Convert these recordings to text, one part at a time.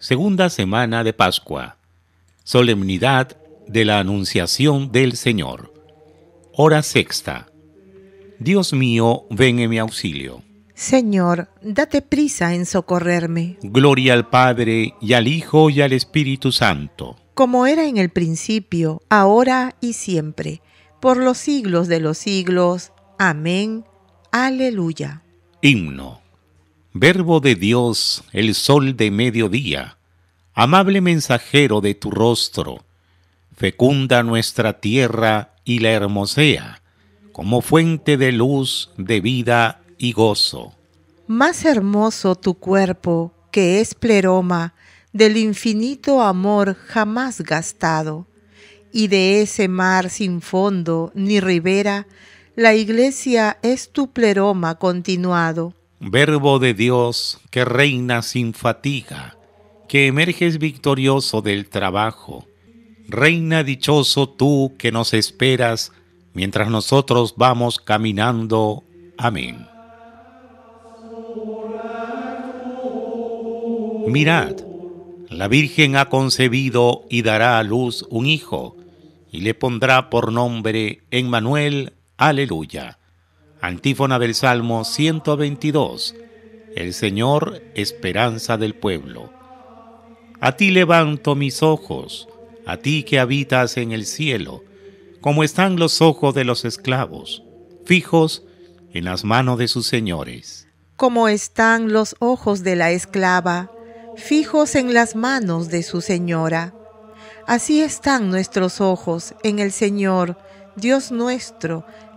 Segunda semana de Pascua. Solemnidad de la Anunciación del Señor. Hora sexta. Dios mío, ven en mi auxilio. Señor, date prisa en socorrerme. Gloria al Padre, y al Hijo, y al Espíritu Santo. Como era en el principio, ahora y siempre, por los siglos de los siglos. Amén. Aleluya. Himno. Verbo de Dios, el sol de mediodía, amable mensajero de tu rostro, fecunda nuestra tierra y la hermosea, como fuente de luz, de vida y gozo. Más hermoso tu cuerpo, que es pleroma, del infinito amor jamás gastado, y de ese mar sin fondo ni ribera, la iglesia es tu pleroma continuado Verbo de Dios que reina sin fatiga, que emerges victorioso del trabajo. Reina dichoso tú que nos esperas mientras nosotros vamos caminando. Amén. Mirad, la Virgen ha concebido y dará a luz un hijo, y le pondrá por nombre Emmanuel. Aleluya. Antífona del Salmo 122. El Señor, esperanza del pueblo. A ti levanto mis ojos, a ti que habitas en el cielo, como están los ojos de los esclavos, fijos en las manos de sus señores. Como están los ojos de la esclava, fijos en las manos de su señora. Así están nuestros ojos en el Señor, Dios nuestro,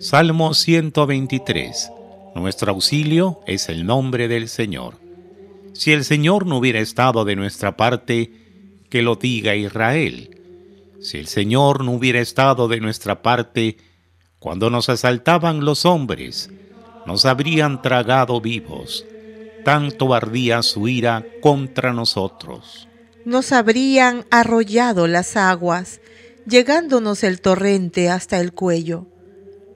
Salmo 123. Nuestro auxilio es el nombre del Señor. Si el Señor no hubiera estado de nuestra parte, que lo diga Israel. Si el Señor no hubiera estado de nuestra parte, cuando nos asaltaban los hombres, nos habrían tragado vivos. Tanto ardía su ira contra nosotros. Nos habrían arrollado las aguas, llegándonos el torrente hasta el cuello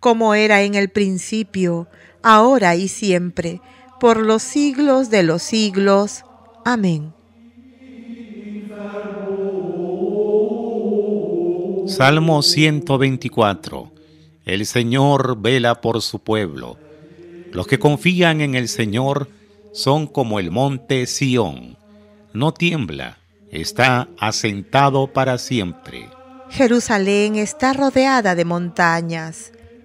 como era en el principio, ahora y siempre, por los siglos de los siglos. Amén. Salmo 124. El Señor vela por su pueblo. Los que confían en el Señor son como el monte Sión. No tiembla, está asentado para siempre. Jerusalén está rodeada de montañas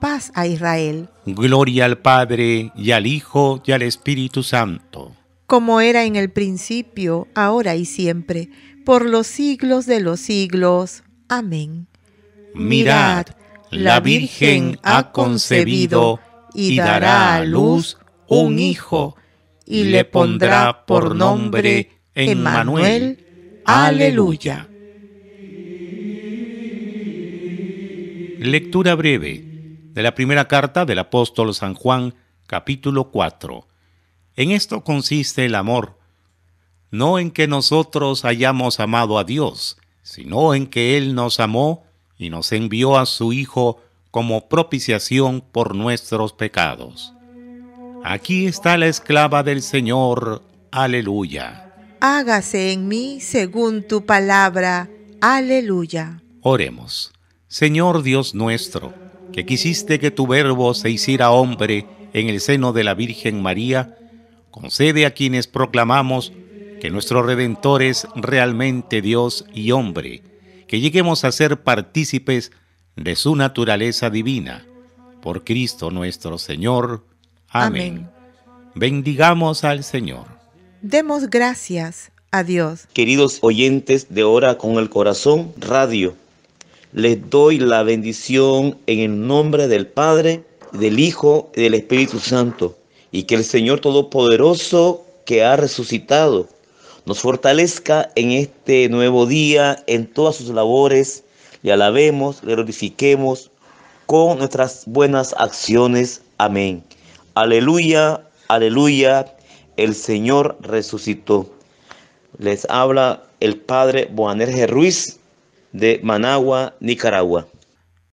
paz a Israel. Gloria al Padre y al Hijo y al Espíritu Santo. Como era en el principio, ahora y siempre, por los siglos de los siglos. Amén. Mirad, la Virgen ha concebido y dará a luz un hijo y le pondrá por nombre Emmanuel. Aleluya. Lectura breve de la primera carta del apóstol San Juan, capítulo 4. En esto consiste el amor, no en que nosotros hayamos amado a Dios, sino en que Él nos amó y nos envió a su Hijo como propiciación por nuestros pecados. Aquí está la esclava del Señor. Aleluya. Hágase en mí según tu palabra. Aleluya. Oremos. Señor Dios nuestro, que quisiste que tu verbo se hiciera hombre en el seno de la Virgen María, concede a quienes proclamamos que nuestro Redentor es realmente Dios y hombre, que lleguemos a ser partícipes de su naturaleza divina. Por Cristo nuestro Señor. Amén. Bendigamos al Señor. Demos gracias a Dios. Queridos oyentes de Hora con el Corazón Radio les doy la bendición en el nombre del Padre, del Hijo y del Espíritu Santo. Y que el Señor Todopoderoso que ha resucitado nos fortalezca en este nuevo día, en todas sus labores. Le alabemos, le glorifiquemos con nuestras buenas acciones. Amén. Aleluya, aleluya. El Señor resucitó. Les habla el Padre Boanerge Ruiz de Managua, Nicaragua.